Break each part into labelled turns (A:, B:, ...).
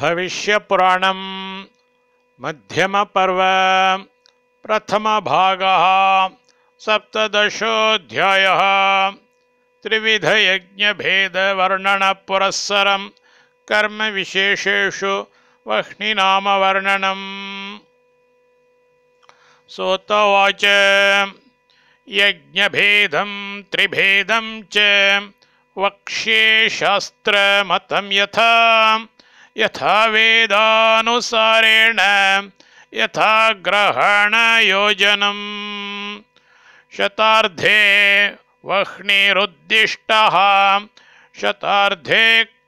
A: भविष्य मध्यम पर्व प्रथम भाग सप्तशोध्याय त्रिविध यज्ञ भेद वर्णन पुरस्सर कर्म विशेषु कर्मविशेषेषु वर्णन सोतवाच यज्ञभेदं त्रिभेदं च वक्ष्ये शास्त्रमतं यथा यथा वेदानुसारेण यथा ग्रहण शताधे शतार्धे वह्निरुद्दिष्टः शतार्धे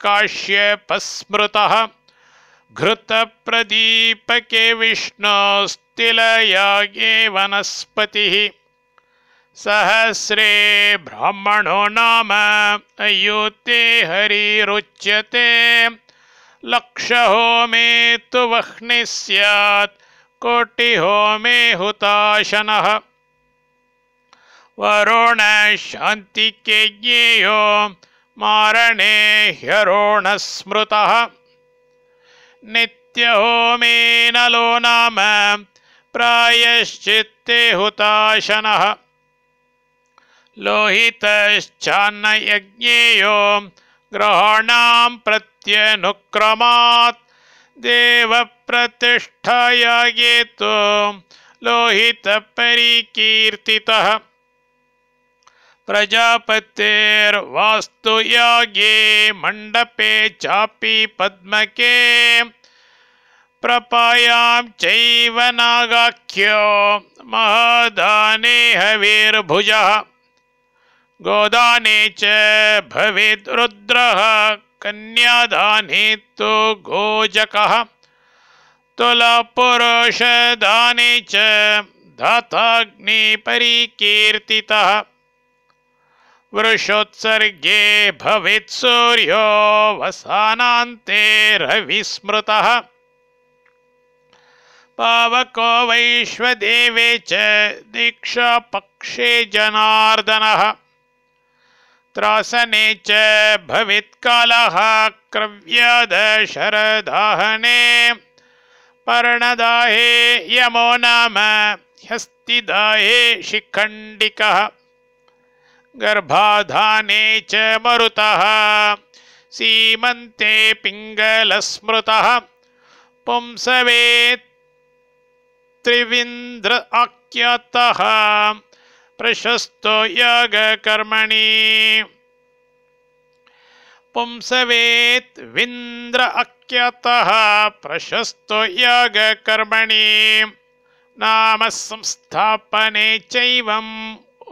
A: काश्यपस्मृतः घृतप्रदीपके विष्णोस्तिलयागे वनस्पति सहस्रे ब्राह्मणो नाम अयुते हरिरुच्यते लक्षहोमे तु वह्निः स्यात् कोटिहोमे हुताशनः वरुणशान्तिकेज्ञेयो मारणे ह्यरोणः स्मृतः मे नलो नाम प्रायश्चित्ते हुताशनः लोहितश्चान्नयज्ञेयो ग्रहाणां प्रति देव देवप्रतिष्ठया ये तु लोहितपरिकीर्तितः प्रजापतेर्वास्तुयागे मंडपे चापी पद्मके प्रपायां चैव नागाख्यो महदाने हविर्भुजः गोदाने च भवेद् रुद्रः कन्यादान तो गोजक तुलपुरुषदाने च धाताग्निपरिकीर्तितः वृषोत्सर्गे भवेत् सूर्योऽवसानान्ते रविस्मृतः पावको वैश्वदेवे च दीक्षापक्षे जनार्दनः त्रासने च भवित्कालः क्रव्यादशरदाहने पर्णदाहे यमो नाम ह्यस्तिदाहे शिखण्डिकः गर्भाधाने च मरुतः सीमन्ते पिङ्गलस्मृतः पुंसवे त्रिविन्द्र आख्यातः प्रशस्तो कर्मणि पुंसवेत् विंद्र अक्यतः प्रशस्तो कर्मणि नाम संस्थापने चैवं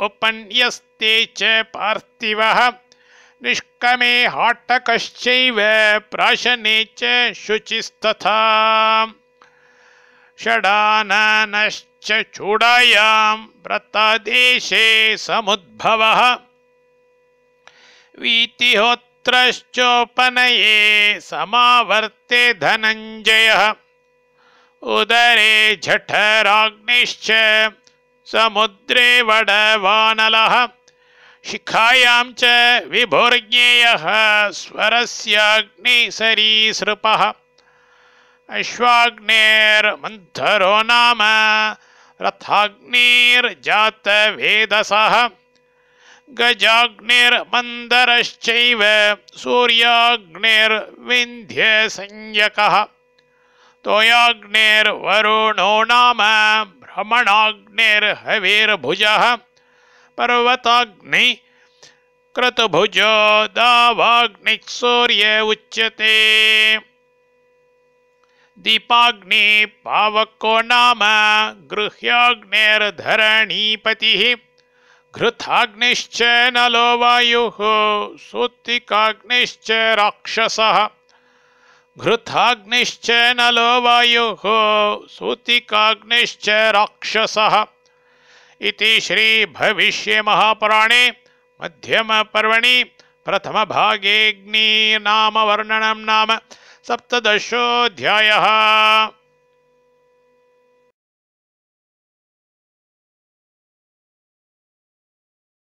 A: उपन्यस्ते च पार्थिवः निष्कमे हाटकश्चैव प्राशने च शुचिस्तथा षडाननश्च चूडायां व्रतदेशे समुद्भवः वीतिहोत्रश्चोपनये समावर्ते धनञ्जयः उदरे जठराग्निश्च समुद्रे वडवानलः शिखायां च विभुर्ज्ञेयः स्वरस्याग्निसरीसृपः अश्वाग्नेर्मन्थरो नाम रथाग्नेर्जातवेदसः गजाग्निर्मन्दरश्चैव सूर्याग्निर्विन्ध्यसंज्ञकः तोयाग्निर्वरुणो नाम भ्रमणाग्निर्हविर्भुजः पर्वताग्नि क्रतुभुजो दावाग्निः सूर्य उच्यते दीपाग्ने पावको नाम गृह्याग्नेर्धरणीपतिः घृताग्निश्च नलो वायुः सूत्तिकाग्निश्च राक्षसः घृताग्निश्च नलो वायुः सूतिकाग्निश्च राक्षसः इति श्रीभविष्यमहापुराणे मध्यमपर्वणि प्रथम प्रथमभागेऽग्निनामवर्णनं नाम सप्तशोध्याय